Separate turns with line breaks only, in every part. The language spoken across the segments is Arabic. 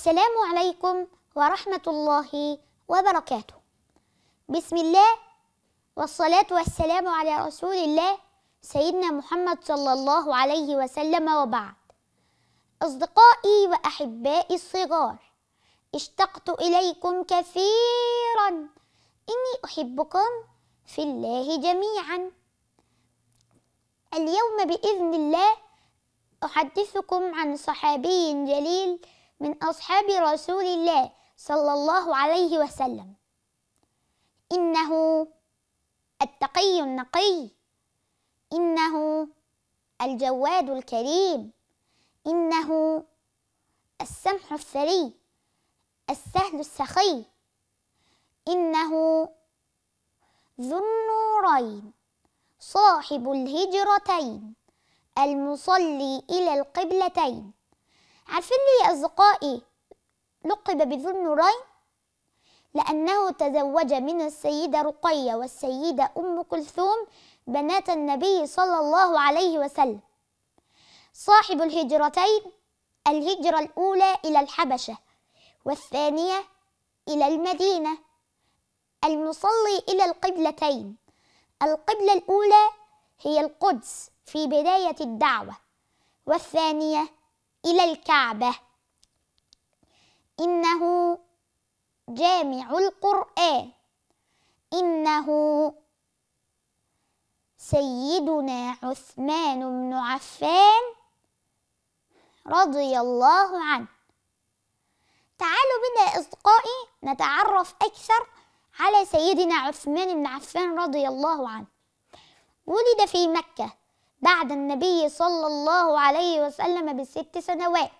السلام عليكم ورحمة الله وبركاته بسم الله والصلاة والسلام على رسول الله سيدنا محمد صلى الله عليه وسلم وبعد أصدقائي وأحبائي الصغار اشتقت إليكم كثيرا إني أحبكم في الله جميعا اليوم بإذن الله أحدثكم عن صحابي جليل من أصحاب رسول الله صلى الله عليه وسلم إنه التقي النقي إنه الجواد الكريم إنه السمح الثري السهل السخي إنه ذو النورين صاحب الهجرتين المصلي إلى القبلتين عارفين لي أصدقائي لقب بذو النورين لأنه تزوج من السيدة رقية والسيدة أم كلثوم بنات النبي صلى الله عليه وسلم صاحب الهجرتين الهجرة الأولى إلى الحبشة والثانية إلى المدينة المصلي إلى القبلتين القبلة الأولى هي القدس في بداية الدعوة والثانية إلى الكعبة إنه جامع القرآن إنه سيدنا عثمان بن عفان رضي الله عنه تعالوا بنا يا أصدقائي نتعرف أكثر على سيدنا عثمان بن عفان رضي الله عنه ولد في مكة بعد النبي صلى الله عليه وسلم بست سنوات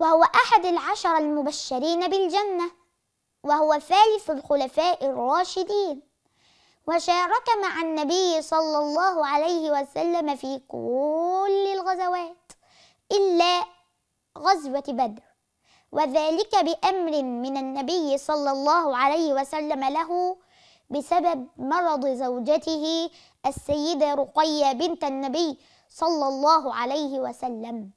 وهو أحد العشر المبشرين بالجنة وهو ثالث الخلفاء الراشدين وشارك مع النبي صلى الله عليه وسلم في كل الغزوات إلا غزوة بدر وذلك بأمر من النبي صلى الله عليه وسلم له بسبب مرض زوجته السيدة رقية بنت النبي صلى الله عليه وسلم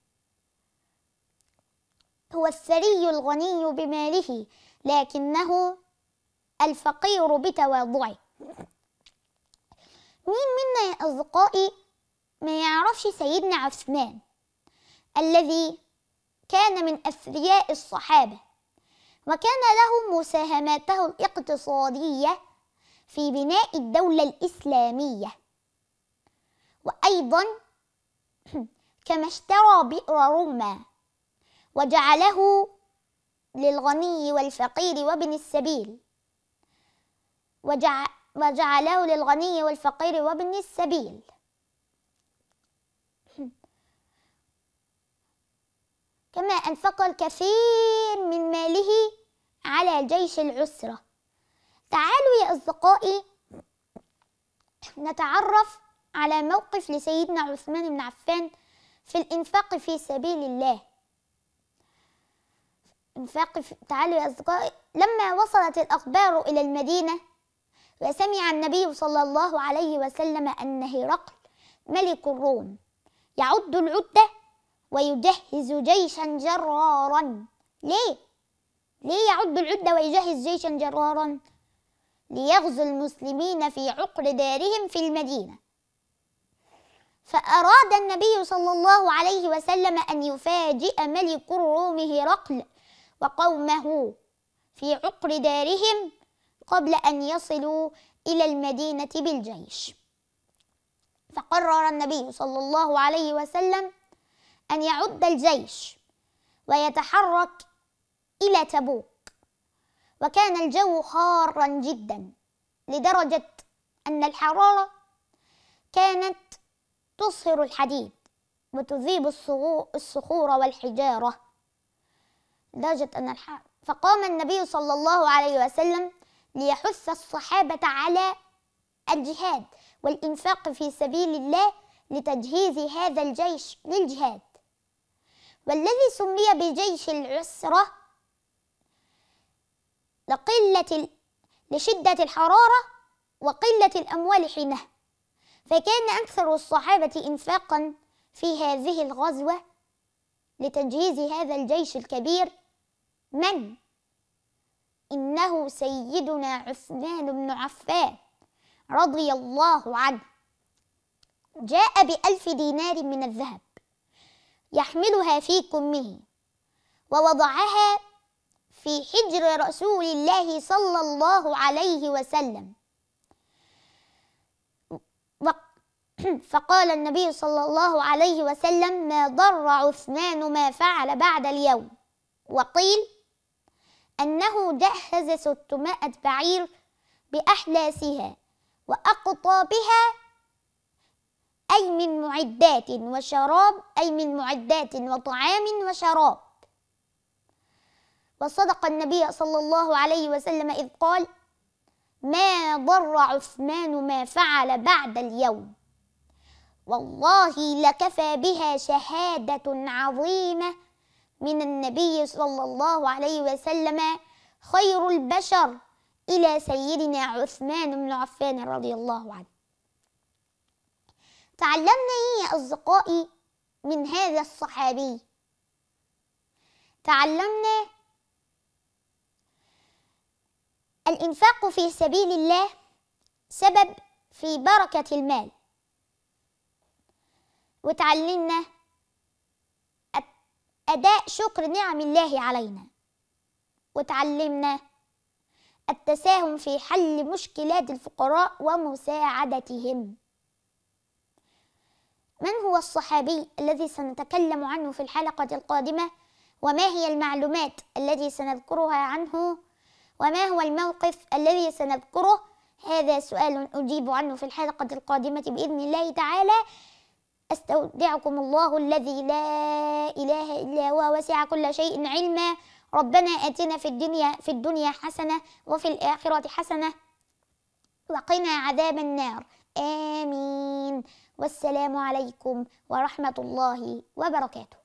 هو الثري الغني بماله لكنه الفقير بتواضعه مين منا يا أصدقائي ما يعرفش سيدنا عثمان الذي كان من أثرياء الصحابة وكان له مساهماته الاقتصادية في بناء الدولة الإسلامية وأيضا كما اشترى بئر روما وجعله للغني والفقير وابن السبيل وجعله للغني والفقير وابن السبيل كما أنفق الكثير من ماله على جيش العسره تعالوا يا أصدقائي نتعرف على موقف لسيدنا عثمان بن عفان في الإنفاق في سبيل الله إنفاق في... تعالوا يا أصدقائي لما وصلت الأخبار إلى المدينة وسمع النبي صلى الله عليه وسلم أن هرقل ملك الروم يعد العدة ويجهز جيشا جرارا ليه؟ ليه يعد العدة ويجهز جيشا جرارا؟ ليغزو المسلمين في عقر دارهم في المدينة فأراد النبي صلى الله عليه وسلم أن يفاجئ ملك الروم هرقل وقومه في عقر دارهم قبل أن يصلوا إلى المدينة بالجيش فقرر النبي صلى الله عليه وسلم أن يعد الجيش ويتحرك إلى تبوك وكان الجو حارا جدا لدرجة أن الحرارة كانت تصهر الحديد وتذيب الصخور والحجارة لدرجة أن الحرارة فقام النبي صلى الله عليه وسلم ليحث الصحابة على الجهاد والإنفاق في سبيل الله لتجهيز هذا الجيش للجهاد والذي سمي بجيش العسره لقلة لشدة الحرارة وقلة الأموال حينها فكان أكثر الصحابة إنفاقا في هذه الغزوة لتجهيز هذا الجيش الكبير من؟ إنه سيدنا عثمان بن عفان رضي الله عنه جاء بألف دينار من الذهب يحملها في كمه ووضعها في حجر رسول الله صلى الله عليه وسلم فقال النبي صلى الله عليه وسلم ما ضر عثمان ما فعل بعد اليوم وقيل أنه جهز ستمائة بعير بأحلاسها وأقطى بها أي من معدات وشراب أي من معدات وطعام وشراب وصدق النبي صلى الله عليه وسلم إذ قال ما ضر عثمان ما فعل بعد اليوم والله لكفى بها شهادة عظيمة من النبي صلى الله عليه وسلم خير البشر إلى سيدنا عثمان بن عفان رضي الله عنه تعلمنا إيه يا أصدقائي من هذا الصحابي تعلمنا الإنفاق في سبيل الله سبب في بركة المال وتعلمنا أداء شكر نعم الله علينا وتعلمنا التساهم في حل مشكلات الفقراء ومساعدتهم من هو الصحابي الذي سنتكلم عنه في الحلقة القادمة وما هي المعلومات التي سنذكرها عنه وما هو الموقف الذي سنذكره هذا سؤال أجيب عنه في الحلقة القادمة بإذن الله تعالى أستودعكم الله الذي لا إله إلا هو وسع كل شيء علما ربنا آتنا في الدنيا في الدنيا حسنة وفي الآخرة حسنة وقنا عذاب النار آمين والسلام عليكم ورحمة الله وبركاته